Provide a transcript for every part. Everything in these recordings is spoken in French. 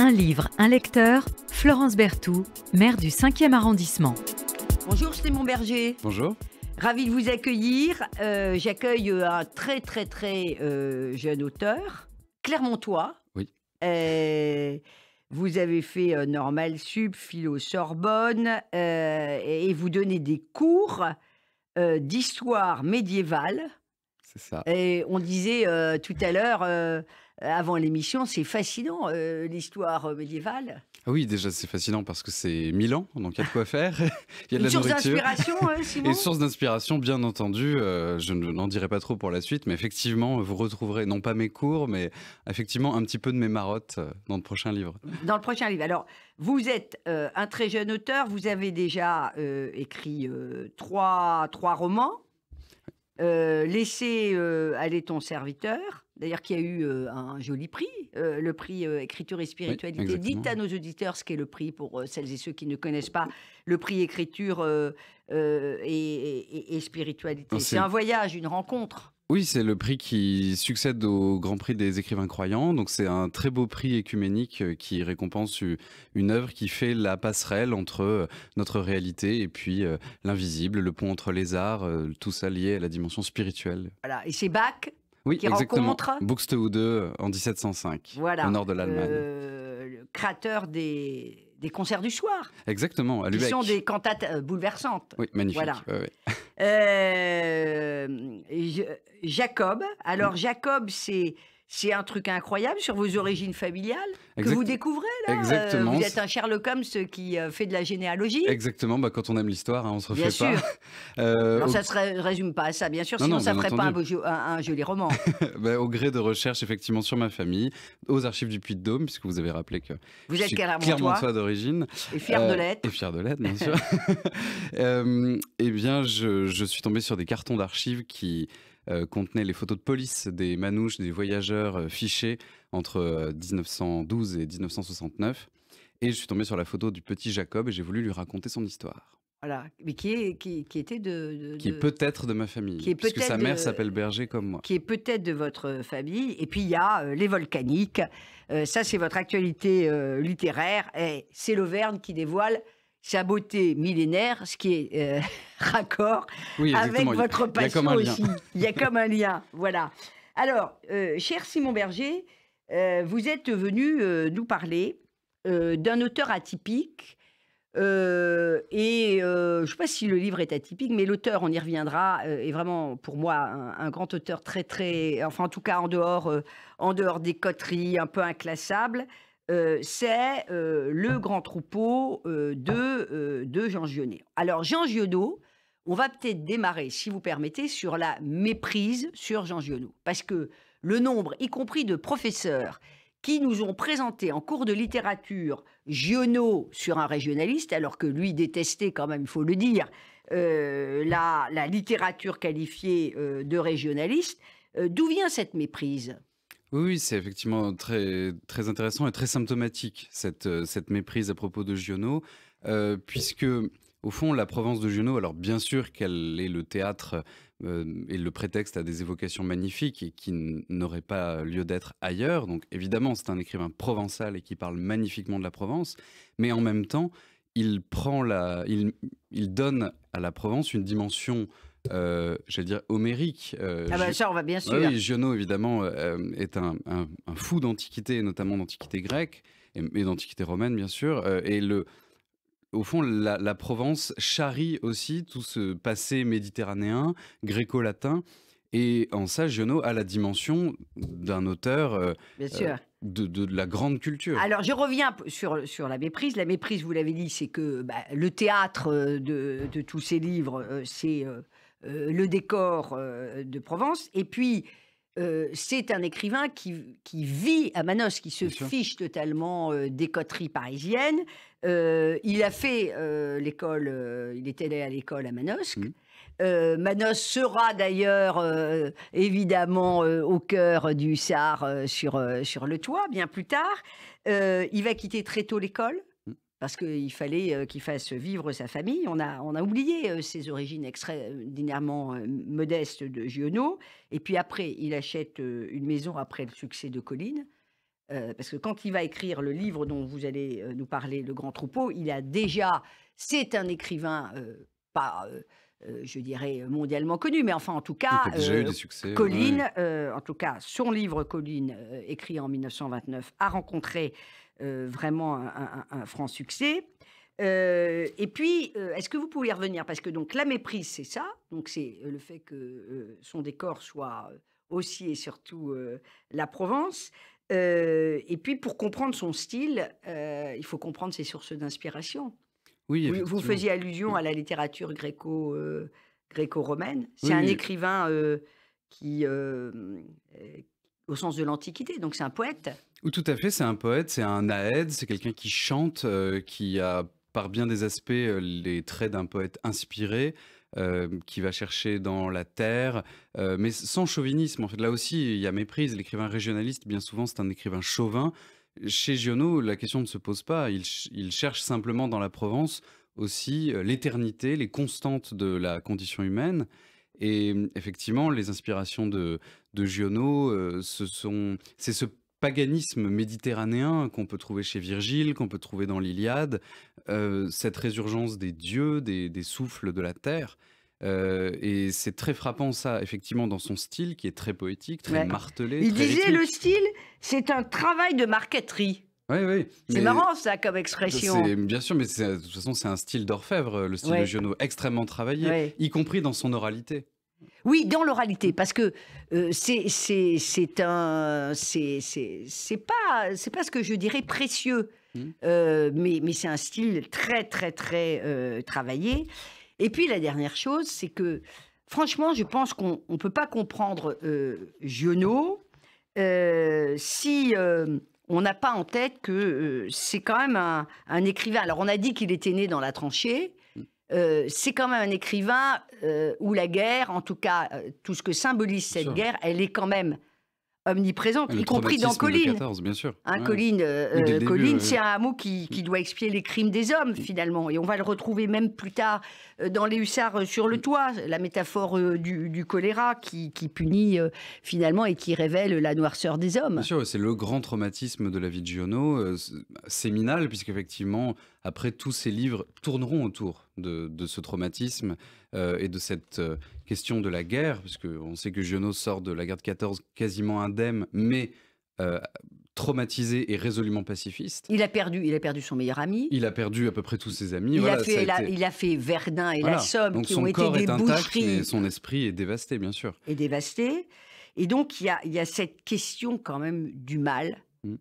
Un livre, un lecteur, Florence Berthoud, maire du 5e arrondissement. Bonjour Mon Berger. Bonjour. Ravi de vous accueillir. Euh, j'accueille euh, un très très très euh, jeune auteur, Clermontois. Oui. vous avez fait Normal Sup, Philo Sorbonne, et vous donnez des cours d'histoire médiévale. C'est ça. Et on disait tout à l'heure euh, avant l'émission. C'est fascinant, euh, l'histoire euh, médiévale. Ah oui, déjà, c'est fascinant parce que c'est Milan, donc il y a de quoi faire. il y a de Une la source d'inspiration, hein, Simon Et source d'inspiration, bien entendu. je n'en dirai pas trop pour la suite, mais effectivement, vous retrouverez, non pas mes cours, mais effectivement un petit peu de mes marottes dans le prochain livre. Dans le prochain livre. Alors, vous êtes un très jeune auteur. Vous avez déjà écrit trois, trois romans. Euh, aller ton serviteur, d'ailleurs qui a eu euh, un joli prix, euh, le prix euh, écriture et spiritualité. Dites à nos auditeurs ce qu'est le prix pour celles et ceux qui ne connaissent pas le prix écriture et, spiritualité. C'est un voyage, une rencontre. Oui, c'est le prix qui succède au Grand Prix des écrivains croyants. Donc c'est un très beau prix écuménique qui récompense une œuvre qui fait la passerelle entre notre réalité et puis l'invisible, le pont entre les arts, tout ça lié à la dimension spirituelle. Voilà, et c'est Bach oui, qui exactement. rencontre Buxtehude euh, en 1705, au nord de l'Allemagne. le créateur des, des concerts du soir. Exactement, à Qui sont des cantates euh, bouleversantes. Oui, magnifique. Euh, Jacob. Alors, mm. Jacob, c'est c'est un truc incroyable sur vos origines familiales que vous découvrez là. Euh, exactement. vous êtes un Sherlock Holmes qui euh, fait de la généalogie. Exactement. Bah, quand on aime l'histoire, hein, on se refait bien Sûr. Euh, non, ça se résume pas à ça, bien sûr. sinon, ça ne ferait pas un, joli roman. Bah, au gré de recherches, effectivement, sur ma famille, aux archives du Puy-de-Dôme, puisque vous avez rappelé que vous êtes suis toi d'origine et fier de l'être. Et fier de l'être, bien sûr. eh bien, je, je suis tombé sur des cartons d'archives qui euh, contenait les photos de police des manouches, des voyageurs euh, fichés entre 1912 euh, et 1969. Et je suis tombé sur la photo du petit Jacob et j'ai voulu lui raconter son histoire. Voilà, mais qui, est, qui, qui était de, Qui est peut-être de ma famille, parce que sa mère s'appelle Berger comme moi. Qui est peut-être de votre famille. Et puis il y a les volcaniques. ça, c'est votre actualité littéraire. Et c'est l'Auvergne qui dévoile sa beauté millénaire, ce qui est euh, raccord avec votre passion aussi. Il y a comme un lien, voilà. Alors, euh, cher Simon Berger, euh, vous êtes venu nous parler d'un auteur atypique. et je ne sais pas si le livre est atypique, mais l'auteur, on y reviendra, est vraiment pour moi un, grand auteur très, très, enfin en tout cas en dehors, en dehors des coteries, un peu inclassable. Euh, c'est euh, le grand troupeau euh, de, Jean Giono. Alors, Jean Giono, on va peut-être démarrer, si vous permettez, sur la méprise sur Jean Giono. Parce que le nombre, y compris de professeurs, qui nous ont présenté en cours de littérature Giono sur un régionaliste, alors que lui détestait quand même, il faut le dire, la, littérature qualifiée de régionaliste, d'où vient cette méprise oui, c'est effectivement très, très intéressant et très symptomatique, cette, euh, cette méprise à propos de Giono, euh, puisque, au fond, la Provence de Giono, alors bien sûr qu'elle est le théâtre euh, et le prétexte à des évocations magnifiques et qui n'auraient pas lieu d'être ailleurs, donc évidemment, c'est un écrivain provençal et qui parle magnifiquement de la Provence, mais en même temps, il, prend la, il, il donne à la Provence une dimension euh, j'allais dire, homérique. Euh, ah bah, ça, on va bien sûr. oui, Giono, évidemment, euh, est un, fou d'antiquité, notamment d'antiquité grecque, et, et d'antiquité romaine, bien sûr. Euh, et le, au fond, la, Provence charrie aussi tout ce passé méditerranéen, gréco-latin. Et en ça, Giono a la dimension d'un auteur De, la grande culture. Alors je reviens sur, sur la méprise. La méprise, vous l'avez dit, c'est que bah, le théâtre de, de, tous ces livres, c'est euh, le décor euh, de Provence. Et puis, euh, c'est un écrivain qui, vit à Manosque, qui se fiche totalement des coteries parisiennes. il a fait l'école, il était allé à l'école à Manosque. Mmh. Manos sera d'ailleurs évidemment au cœur du Sar sur, sur le toit bien plus tard. il va quitter très tôt l'école parce qu'il fallait euh, qu'il fasse vivre sa famille. On a, on a oublié euh, ses origines extraordinairement euh, modestes de Giono. Et puis après, il achète une maison après le succès de Colline. parce que quand il va écrire le livre dont vous allez nous parler, Le Grand Troupeau, il a déjà. C'est un écrivain, pas. je dirais mondialement connu, mais enfin en tout cas, Colline, en tout cas son livre Colline, écrit en 1929, a rencontré euh, vraiment un, franc succès. Euh, et puis, euh, est-ce que vous pouvez y revenir Parce que donc la méprise, c'est ça. Donc c'est le fait que son décor soit aussi et surtout la Provence. et puis pour comprendre son style, il faut comprendre ses sources d'inspiration. Oui. Vous, faisiez allusion à la littérature gréco romaine C'est un écrivain qui, au sens de l'Antiquité. Donc c'est un poète. Tout à fait, c'est un poète, c'est un aed, c'est quelqu'un qui chante, euh, qui a par bien des aspects euh, les traits d'un poète inspiré, euh, qui va chercher dans la terre, mais sans chauvinisme. En fait, là aussi, il y a méprise. L'écrivain régionaliste, bien souvent, c'est un écrivain chauvin. Chez Giono, la question ne se pose pas. Il, cherche simplement dans la Provence aussi l'éternité, les constantes de la condition humaine. Et effectivement, les inspirations de, de Giono, c'est ce, paganisme méditerranéen qu'on peut trouver chez Virgile, qu'on peut trouver dans l'Iliade, euh, cette résurgence des dieux, des, souffles de la terre. Euh, et c'est très frappant ça, effectivement, dans son style qui est très poétique, très martelé. Il disait le style, c'est un travail de marqueterie. Oui, oui. C'est marrant ça comme expression. Hein. Bien sûr, mais de toute façon, c'est un style d'orfèvre, le style de Giono, extrêmement travaillé, y compris dans son oralité. Oui, dans l'oralité, parce que euh, c'est un c'est pas c'est pas ce que je dirais précieux, hmm. euh, mais c'est un style très très très euh, travaillé. Et puis la dernière chose, c'est que franchement, je pense qu'on ne peut pas comprendre Giono si on n'a pas en tête que c'est quand même un écrivain. Alors on a dit qu'il était né dans la tranchée. Euh, c'est quand même un écrivain euh, où la guerre, en tout cas euh, tout ce que symbolise cette guerre, elle est quand même omniprésente, y compris dans Colline. bien sûr. Hein, Colline, Colline c'est un mot qui, qui, doit expier les crimes des hommes mm. finalement, et on va le retrouver même plus tard dans Les Hussards sur le mm. toit, la métaphore du, choléra qui, qui punit finalement et qui révèle la noirceur des hommes. Bien sûr, c'est le grand traumatisme de la vie de Giono, séminal, puisqu'effectivement après, tous ces livres tourneront autour de, ce traumatisme euh, et de cette euh, question de la guerre, puisque on sait que Giono sort de la guerre de 14 quasiment indemne, mais euh, traumatisé et résolument pacifiste. Il a perdu, il a perdu son meilleur ami. Il a perdu à peu près tous ses amis. Il, a, fait, Verdun et la Somme qui ont été des boucheries. intact, son esprit est dévasté, bien sûr. Est dévasté. Et donc, il y a, cette question quand même du mal mm.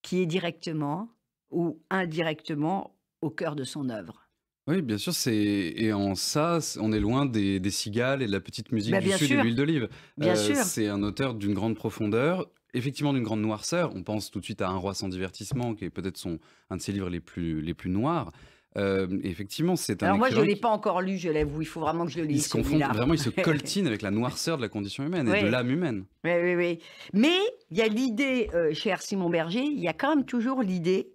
qui est directement ou indirectement au cœur de son œuvre. Oui, bien sûr, c'est et en ça, on est loin des, cigales et de la petite musique bah, du sud l'huile d'olive. Bien euh, C'est un auteur d'une grande profondeur, effectivement d'une grande noirceur. On pense tout de suite à Un roi sans divertissement, qui est peut-être son un de ses livres les plus les plus noirs. Euh, effectivement, c'est un. Alors moi, je ne l'ai pas encore lu, je l'avoue. Il faut vraiment que je le lise. Il se confond, vraiment, il se coltine avec la noirceur de la condition humaine et de l'âme humaine. Oui, oui, oui. Mais il y a l'idée, euh, cher Simon Berger, il y a quand même toujours l'idée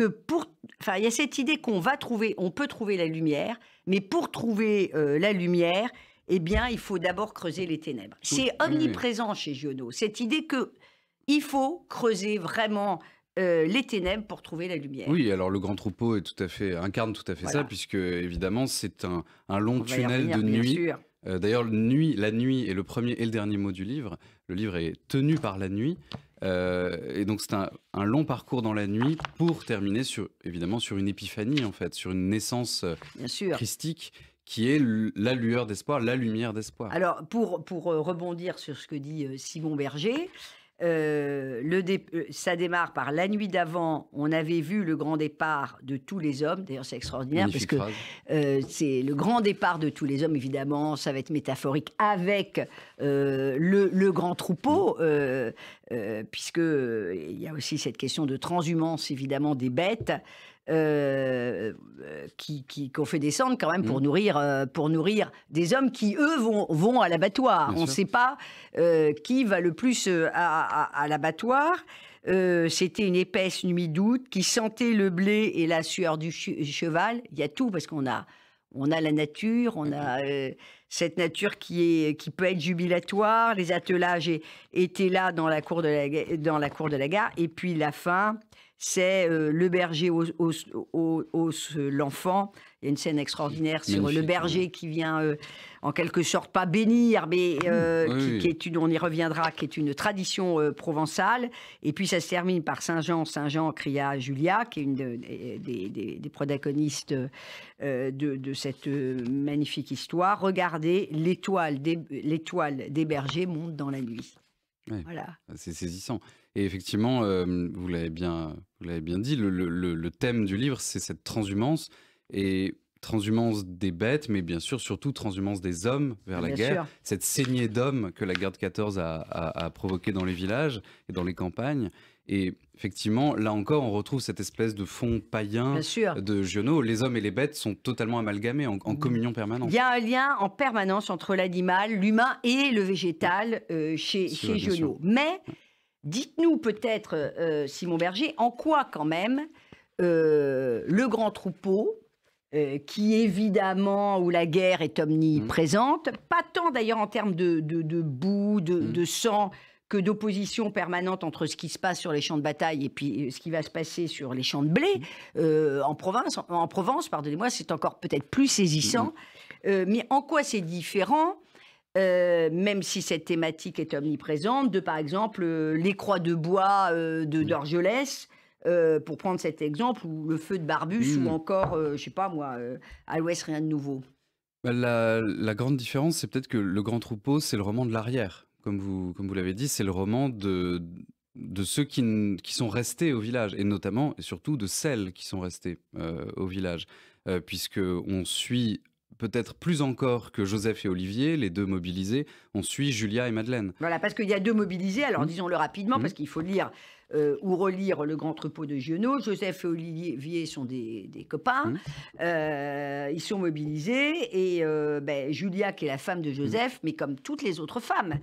pour, enfin, il y a cette idée qu'on va trouver, on peut trouver la lumière, mais pour trouver euh, la lumière, eh bien, il faut d'abord creuser les ténèbres. C'est omniprésent chez Giono, cette idée que il faut creuser vraiment euh, les ténèbres pour trouver la lumière. Oui, alors le grand troupeau est tout à fait, incarne tout à fait ça, puisque évidemment c'est un, long tunnel de nuit. Euh, d'ailleurs, nuit, la nuit est le premier et le dernier mot du livre. Le livre est tenu par la nuit. Euh, et donc c'est un, long parcours dans la nuit pour terminer sur, évidemment sur une épiphanie en fait, sur une naissance euh, christique qui est la lueur d'espoir, la lumière d'espoir. Alors pour, pour euh, rebondir sur ce que dit Simon Berger, euh, le euh, ça démarre par la nuit d'avant, on avait vu le grand départ de tous les hommes. D'ailleurs, c'est extraordinaire parce que euh, c'est le grand départ de tous les hommes, évidemment. Ça va être métaphorique avec le, le, grand troupeau, mm. puisque il y a aussi cette question de transhumance, évidemment, des bêtes. Euh, euh, qui, qu'on fait descendre quand même pour, mmh. nourrir, euh, pour nourrir des hommes qui, eux, vont, vont à l'abattoir. On ne sait pas qui va le plus à, l'abattoir. c'était une épaisse nuit d'août qui sentait le blé et la sueur du cheval. Il y a tout parce qu'on a, on a la nature, on mmh a cette nature qui, est, qui peut être jubilatoire. Les attelages étaient là dans la cour de la, dans la, cour de la gare. Et puis la faim, c'est euh, le berger hausse, euh, l'enfant. Il y a une scène extraordinaire sur euh, le berger qui vient, en quelque sorte, pas bénir, mais mmh. qui, est on y reviendra, qui est une tradition provençale. Et puis ça se termine par Saint Jean, Saint Jean cria Julia, qui est une des, protagonistes de, cette magnifique histoire. Regardez, l'étoile des, des bergers monte dans la nuit. Voilà. Ah, c'est saisissant. Et effectivement, vous l'avez bien, vous l'avez bien dit, le, thème du livre, c'est cette transhumance et transhumance des bêtes, mais bien sûr surtout transhumance des hommes vers la guerre, cette saignée d'hommes que la guerre de 14 a, provoquée dans les villages et dans les campagnes. Et effectivement, là encore, on retrouve cette espèce de fond païen de Giono. Les hommes et les bêtes sont totalement amalgamés, en, mmh. communion permanente. Il y a un lien en permanence entre l'animal, l'humain et le végétal euh, chez, chez Mais Dites-nous peut-être, euh, euh, Simon Berger, en quoi quand même euh, le grand troupeau, qui évidemment, où la guerre est omniprésente, mmh. pas tant d'ailleurs en termes de, de, de boue, mmh. de, sang, que d'opposition permanente entre ce qui se passe sur les champs de bataille et puis ce qui va se passer sur les champs de blé, mmh. en province, en, en Provence, pardonnez-moi, c'est encore peut-être plus saisissant. mais en quoi c'est différent euh, même si cette thématique est omniprésente, de par exemple euh, les croix de bois euh, de d'Orgelès, pour prendre cet exemple, ou le feu de Barbus, ou mmh. encore, je sais pas moi, à l'Ouest, rien de nouveau. Bah, la, grande différence, c'est peut-être que Le Grand Troupeau, c'est le roman de l'arrière. Comme vous, comme vous l'avez dit, c'est le roman de, de ceux qui, sont restés au village, et notamment et surtout de celles qui sont restées au village, puisque puisqu'on suit peut-être plus encore que Joseph et Olivier, les deux mobilisés, on suit Julia et Madeleine. Voilà, parce qu'il y a deux mobilisés, alors mmh. disons-le rapidement, mmh. parce qu'il faut lire euh, ou relire Le Grand Troupeau de Giono. Joseph et Olivier sont des, copains, mmh. euh, ils sont mobilisés, et euh, ben, Julia, qui est la femme de Joseph, mais comme toutes les autres femmes,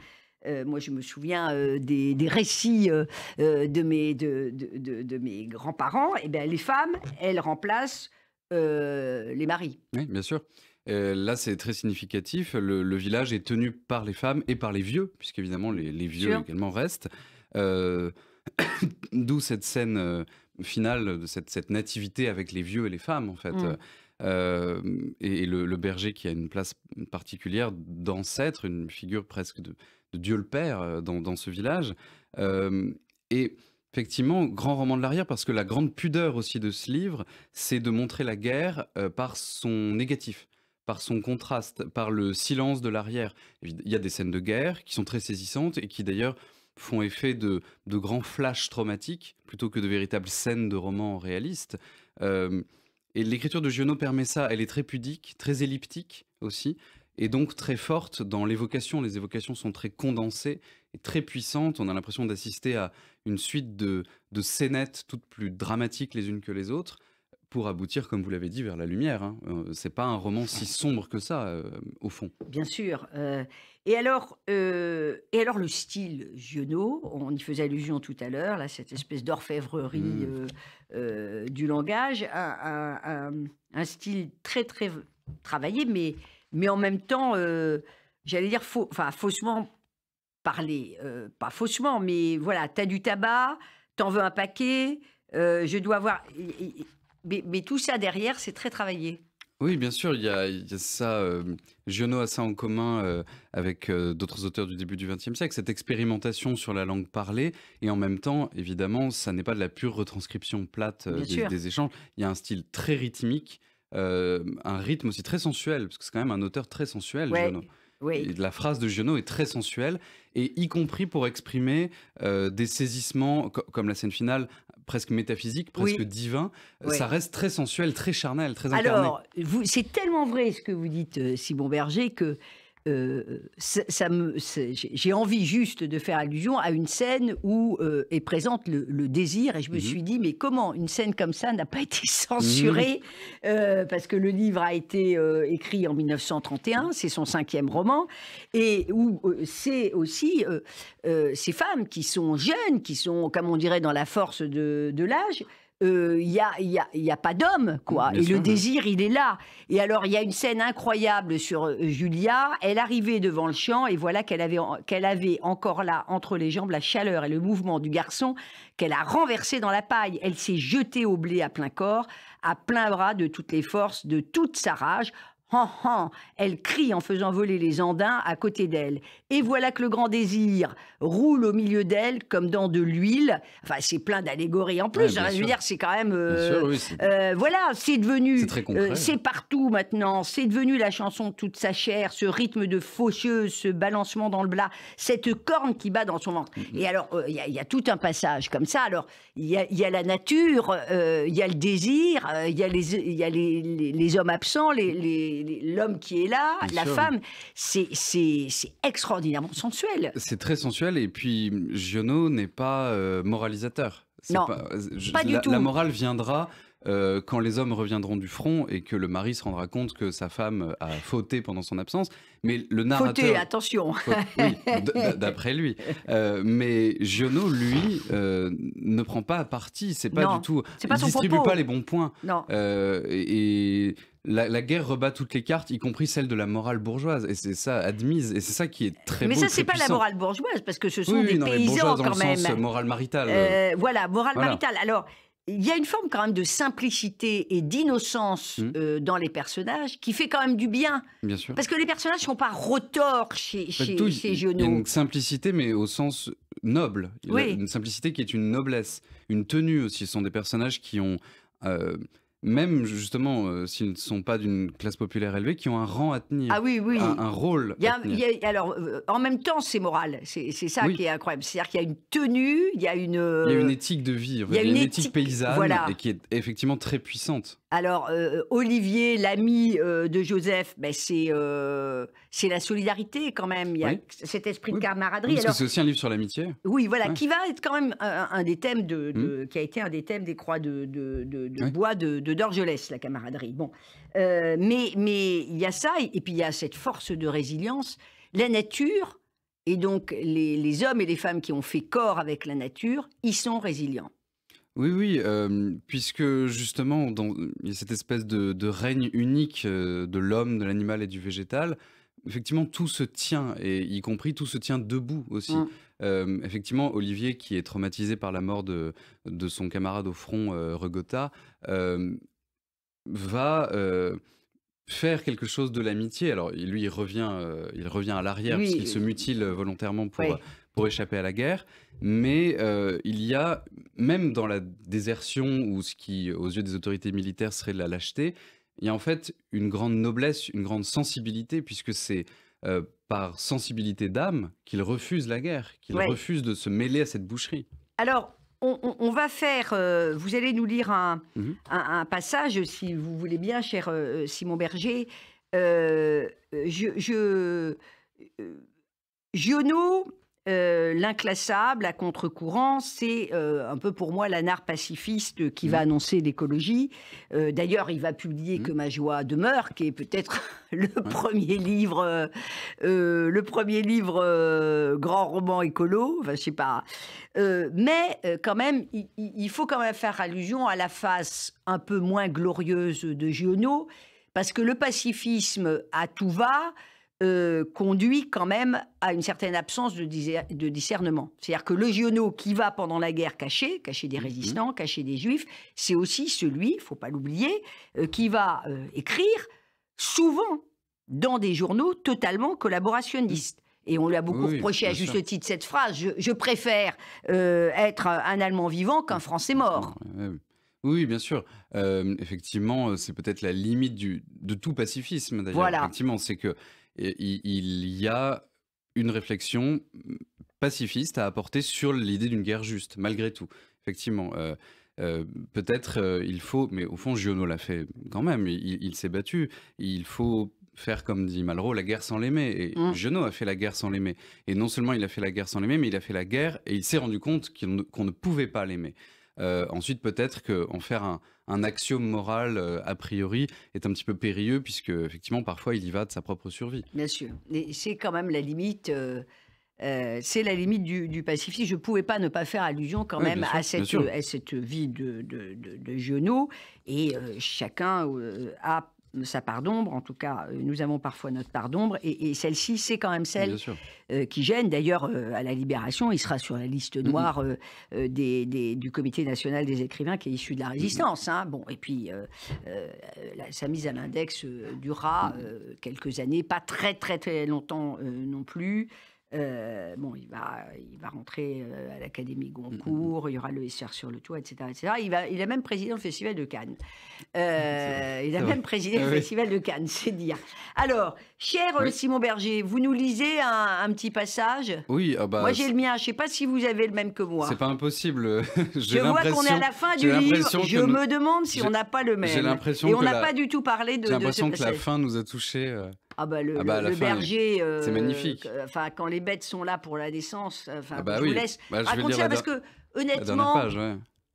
moi, je me souviens des, récits de mes, grands-parents. Eh ben, les femmes, elles remplacent les maris. Oui, bien sûr. Euh, là, c'est très significatif. Le, village est tenu par les femmes et par les vieux, puisqu'évidemment, les, les vieux également restent. Euh, d'où cette scène euh, finale, de cette, nativité avec les vieux et les femmes, en fait. Mm. et, le, berger qui a une place particulière d'ancêtre, une figure presque de, Dieu le Père dans, ce village. et effectivement, grand roman de l'arrière, parce que la grande pudeur aussi de ce livre, c'est de montrer la guerre par son négatif par son contraste, par le silence de l'arrière. Il y a des scènes de guerre qui sont très saisissantes et qui d'ailleurs font effet de, de grands flashs traumatiques plutôt que de véritables scènes de romans réalistes. Euh, et l'écriture de Giono permet ça. Elle est très pudique, très elliptique aussi, et donc très forte dans l'évocation. Les évocations sont très condensées et très puissantes. On a l'impression d'assister à une suite de, de scénettes toutes plus dramatiques les unes que les autres pour aboutir, comme vous l'avez dit, vers la lumière. Hein. n'est euh, c'est pas un roman si sombre que ça, euh, au fond. Bien sûr. Euh, et, alors, et alors, le style Giono, on y faisait allusion tout à l'heure, là, cette espèce d'orfèvrerie hmm. du langage, un, style très, très travaillé, mais, mais en même temps, j'allais dire, faux, enfin, faussement parlé. pas faussement, mais voilà, tu as du tabac, tu en veux un paquet. je dois avoir. Mais, tout ça derrière, c'est très travaillé. Oui, bien sûr, il y a, ça. Euh, Giono a ça en commun euh, avec euh, d'autres auteurs du début du XXe siècle, cette expérimentation sur la langue parlée. Et en même temps, évidemment, ça n'est pas de la pure retranscription plate des, échanges. Il y a un style très rythmique, un rythme aussi très sensuel, parce que c'est quand même un auteur très sensuel, ouais. Giono. La phrase de Giono est très sensuelle, et y compris pour exprimer des saisissements, comme la scène finale, presque métaphysique, presque divin, euh, ça reste très sensuel, très charnel, très incarné. Alors, c'est tellement vrai ce que vous dites, euh, Simon Berger, que euh, j'ai envie juste de faire allusion à une scène où euh, est présente le, désir, et je me mmh suis dit, mais comment une scène comme ça n'a pas été mmh censurée euh, Parce que le livre a été écrit en 1931, c'est son cinquième roman, et où c'est aussi ces femmes qui sont jeunes, qui sont, comme on dirait, dans la force de l'âge, euh, il n'y a, y a, y a, pas d'homme, quoi. et le désir, il est là. Et alors, il y a une scène incroyable sur euh, Julia. Elle arrivait devant le champ et voilà qu'elle avait, qu'elle avait encore là, entre les jambes, la chaleur et le mouvement du garçon qu'elle a renversé dans la paille. Elle s'est jetée au blé à plein corps, à plein bras de toutes les forces, de toute sa rage elle crie en faisant voler les andins à côté d'elle. Et voilà que le grand désir roule au milieu d'elle comme dans de l'huile. Enfin, c'est plein d'allégories en plus. Hein, je veux dire, c'est quand même. Euh, euh, voilà, c'est devenu. C'est euh, partout maintenant. C'est devenu la chanson de toute sa chair, ce rythme de faucheuse, ce balancement dans le blas, cette corne qui bat dans son ventre. Mm-hmm. Et alors, il y, a tout un passage comme ça. Alors, il y, a, la nature, il y a le désir, il y a, les, les, hommes absents, les l'homme qui est là, la femme. C'est extraordinairement sensuel. C'est très sensuel et puis Giono n'est pas euh, moralisateur. Non, pas, euh, du tout. La morale viendra euh, quand les hommes reviendront du front et que le mari se rendra compte que sa femme a fauté pendant son absence. Mais le narrateur. Fauté, attention Oui, d'après lui. Euh, mais Giono, lui, euh, ne prend pas parti. C'est pas du tout. il ne distribue pas les bons points. Non. et. La, guerre rebat toutes les cartes, y compris celle de la morale bourgeoise, et c'est ça admise, et c'est ça qui est très. Mais ça, c'est pas la morale bourgeoise, parce que ce sont des paysans quand même. Morale maritale. voilà, morale maritale. Alors, il y a une forme quand même de simplicité et d'innocence mmh. euh, dans les personnages qui fait quand même du bien. Bien sûr. Parce que les personnages ne sont pas retors chez, chez, ces une simplicité, mais au sens noble. Oui. Une simplicité qui est une noblesse, une tenue aussi. Ce sont des personnages qui ont euh, même justement euh, s'ils ne sont pas d'une classe populaire élevée, qui ont un rang à tenir. Ah oui, oui. Un, rôle. alors, en même temps, c'est moral. C'est ça qui est incroyable. C'est-à-dire qu'il y a une tenue, il y a une. Euh, il y a une éthique de vie, il y a une, éthique, paysanne et qui est effectivement très puissante. Alors, euh, Olivier, l'ami de Joseph, ben c'est c'est la solidarité quand même. Il y a cet esprit de camaraderie. c'est aussi un livre sur l'amitié. Oui, voilà, qui va être quand même euh, un, des thèmes de, hmm. qui a été un des thèmes des croix de, bois de, d'Orgelès, la camaraderie. Bon, euh, mais mais il y a ça et, puis il y a cette force de résilience, la nature et donc les, hommes et les femmes qui ont fait corps avec la nature, ils sont résilients. Oui, oui, euh, puisque justement, dans, il y a cette espèce de règne unique de l'homme, de l'animal et du végétal, effectivement, tout se tient, et y compris tout se tient debout aussi. Mmh. effectivement, Olivier, qui est traumatisé par la mort de, de son camarade au front, Regota, va faire quelque chose de l'amitié. Alors, lui, il revient, il revient à l'arrière, puisqu'il se euh, mutile volontairement pour, pour échapper à la guerre. Mais il y a, même dans la désertion, ou ce qui, aux yeux des autorités militaires, serait de la lâcheté, il y a en fait une grande noblesse, une grande sensibilité, puisque c'est euh, par sensibilité d'âme qu'il refuse la guerre, qu'il refuse de se mêler à cette boucherie. Alors, on, va faire, euh, vous allez nous lire mmh. un, passage, si vous voulez bien, cher euh, Simon Berger. je, je Giono euh, l'inclassable à contre-courant, c'est euh, un peu pour moi lanar pacifiste qui va mmh. annoncer l'écologie. Euh, d'ailleurs, il va publier mmh. Que ma joie demeure, qui est peut-être le, premier livre, le premier livre grand roman écolo, enfin, je sais pas. mais quand même, il, il faut quand même faire allusion à la face un peu moins glorieuse de Giono, parce que le pacifisme à tout va, euh, conduit quand même à une certaine absence de, discernement. C'est-à-dire que le Giono qui va pendant la guerre cacher, cacher des mm-hmm. résistants, cacher des juifs, c'est aussi celui, il faut pas l'oublier, euh, qui va euh, écrire souvent dans des journaux totalement collaborationnistes. Et on lui a beaucoup reproché à juste titre cette phrase je, préfère être un Allemand vivant qu'un Français mort. Oui, bien sûr. effectivement, c'est peut-être la limite de tout pacifisme, d'ailleurs. Effectivement, c'est que il y a une réflexion mmh, pacifiste à apporter sur l'idée d'une guerre juste, malgré tout. Effectivement, euh, euh, peut-être euh, il faut, mais au fond, Giono l'a fait quand même, il, s'est battu, il faut faire, comme dit Malraux, la guerre sans l'aimer. Et mmh. a fait la guerre sans l'aimer. Et non seulement il a fait la guerre sans l'aimer, mais il a fait la guerre et il s'est rendu compte qu'on ne, ne, pouvait pas l'aimer. ensuite, peut-être qu'en faire un, un axiome moral euh, a priori est un petit peu périlleux puisque effectivement parfois il y va de sa propre survie. Bien sûr, c'est quand même la limite. Euh, euh, c'est la limite du, du pacifisme. Je ne pouvais pas ne pas faire allusion quand même à, cette, cette vie de, de, de Et chacun a sa part d'ombre, en tout cas, euh, nous avons parfois notre part d'ombre, et, celle-ci, c'est quand même celle euh, qui gêne. D'ailleurs, euh, à la Libération, il sera sur la liste noire des, du Comité national des écrivains qui est issu de la résistance. Hein. Bon, et puis, sa mise à l'index durera quelques années, pas très très très longtemps non plus. Euh, bon, il va, il va rentrer euh, à l'Académie mmh, Goncourt, mmh, mmh. il y aura le SR sur le toit, etc. etc. Il, va, il a même présidé le Festival de Cannes. Euh, il a même présidé le Festival de Cannes, c'est dire. Alors, cher Simon Berger, vous nous lisez un, petit passage Oui, ah bah, moi j'ai le mien, je ne sais pas si vous avez le même que moi. C'est pas impossible. je vois qu'on est à la fin du livre, je me demande si on n'a pas le même. J'ai l'impression Et on n'a pas du tout parlé de J'ai l'impression que la fin nous a touchés. Ah bah le, ah bah, berger. Euh, c'est magnifique. Enfin, quand les bêtes sont là pour la naissance, enfin, ah bah je oui. vous laisse bah, je raconter ça parce que honnêtement.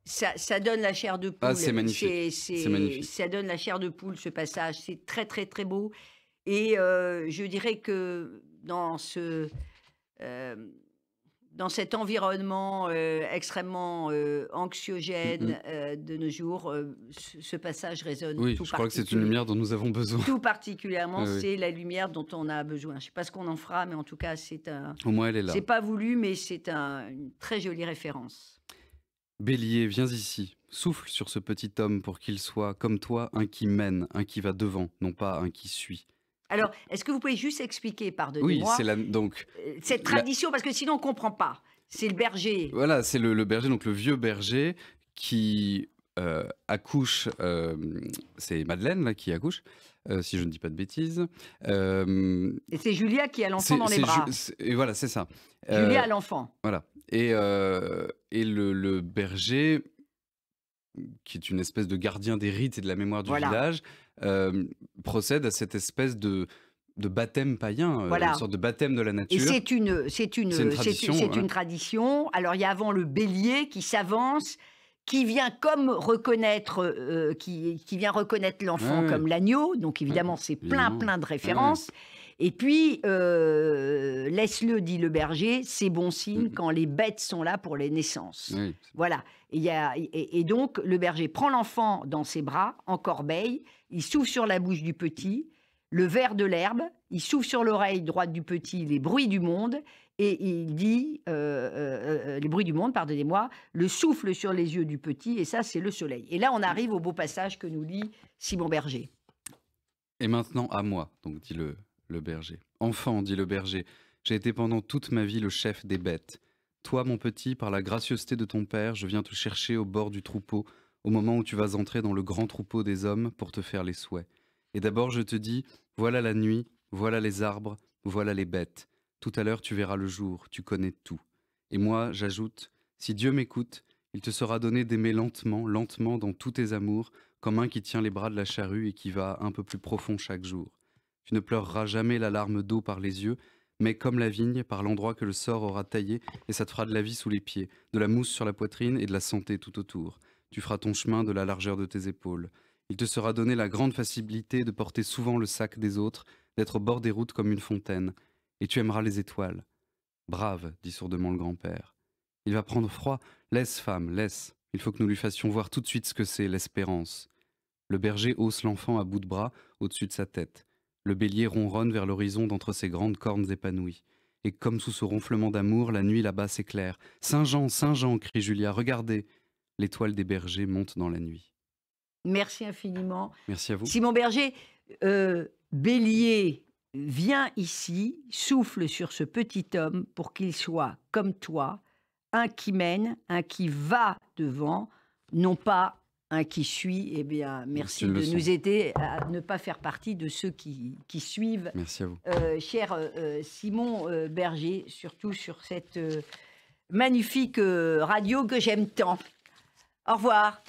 ça, ça, donne la chair de ah, poule. Ah, c'est magnifique. C'est magnifique. Ça donne la chair de poule, ce passage. C'est très, très, très beau. Et euh, je dirais que dans ce, euh, dans cet environnement euh, extrêmement euh, anxiogène euh, de nos jours, ce, passage résonne. Oui, tout je crois que c'est une lumière dont nous avons besoin. Tout particulièrement, c'est la lumière dont on a besoin. Je ne sais pas ce qu'on en fera, mais en tout cas, c'est un. Au moins, elle est là. C'est pas voulu, mais c'est une très jolie référence. Bélier, viens ici. Souffle sur ce petit homme pour qu'il soit, comme toi, un qui mène, un qui va devant, non pas un qui suit. Alors, est-ce que vous pouvez juste expliquer, pardonnez-moi, donc, euh, cette tradition, parce que sinon on ne comprend pas. C'est le berger. Voilà, c'est le, berger, donc le vieux berger qui euh, accouche, euh, c'est Madeleine là, qui accouche, si je ne dis pas de bêtises. et c'est Julia qui a l'enfant dans les bras. Et voilà, c'est ça. Julia a l'enfant. Voilà. Et, le, le berger qui est une espèce de gardien des rites et de la mémoire du village, euh, procède à cette espèce de, baptême païen, euh, une sorte de baptême de la nature. Et c'est une, c'est une, c'est tradition, une, hein. tradition. Alors il y a avant le bélier qui s'avance, qui vient comme reconnaître, euh, qui, vient reconnaître l'enfant comme l'agneau. Donc évidemment c'est plein plein de références. Et puis, euh, laisse-le, dit le berger, c'est bon signe mmh. quand les bêtes sont là pour les naissances. Voilà. Et, donc, le berger prend l'enfant dans ses bras, en corbeille, il souffle sur la bouche du petit, le verre de l'herbe, il souffle sur l'oreille droite du petit les bruits du monde, et il dit, euh, euh, les bruits du monde, pardonnez-moi, le souffle sur les yeux du petit, et ça, c'est le soleil. Et là, on arrive au beau passage que nous lit Simon Berger. Et maintenant, à moi, donc dit le, le berger. Enfant, dit le berger, j'ai été pendant toute ma vie le chef des bêtes. Toi, mon petit, par la gracieuseté de ton père, je viens te chercher au bord du troupeau, au moment où tu vas entrer dans le grand troupeau des hommes pour te faire les souhaits. Et d'abord, je te dis, voilà la nuit, voilà les arbres, voilà les bêtes. Tout à l'heure, tu verras le jour, tu connais tout. Et moi, j'ajoute, si Dieu m'écoute, il te sera donné d'aimer lentement, lentement dans tous tes amours, comme un qui tient les bras de la charrue et qui va un peu plus profond chaque jour. Tu ne pleureras jamais la larme d'eau par les yeux, mais comme la vigne, par l'endroit que le sort aura taillé, et ça te fera de la vie sous les pieds, de la mousse sur la poitrine et de la santé tout autour. Tu feras ton chemin de la largeur de tes épaules. Il te sera donné la grande facilité de porter souvent le sac des autres, d'être au bord des routes comme une fontaine, et tu aimeras les étoiles. Brave, dit sourdement le grand-père. Il va prendre froid. Laisse, femme, laisse. Il faut que nous lui fassions voir tout de suite ce que c'est l'espérance. Le berger hausse l'enfant à bout de bras au-dessus de sa tête. Le bélier ronronne vers l'horizon d'entre ses grandes cornes épanouies. Et comme sous ce ronflement d'amour, la nuit là-bas s'éclaire. Saint-Jean, Saint-Jean, crie Julia, regardez L'étoile des bergers monte dans la nuit. Merci infiniment. Merci à vous. Simon Berger, euh, bélier, viens ici, souffle sur ce petit homme pour qu'il soit comme toi, un qui mène, un qui va devant, non pas qui suit, et eh bien, merci de nous aider à ne pas faire partie de ceux qui, suivent. Merci à vous. Euh, cher euh, euh, Simon Berger, surtout sur cette magnifique radio que j'aime tant. Au revoir.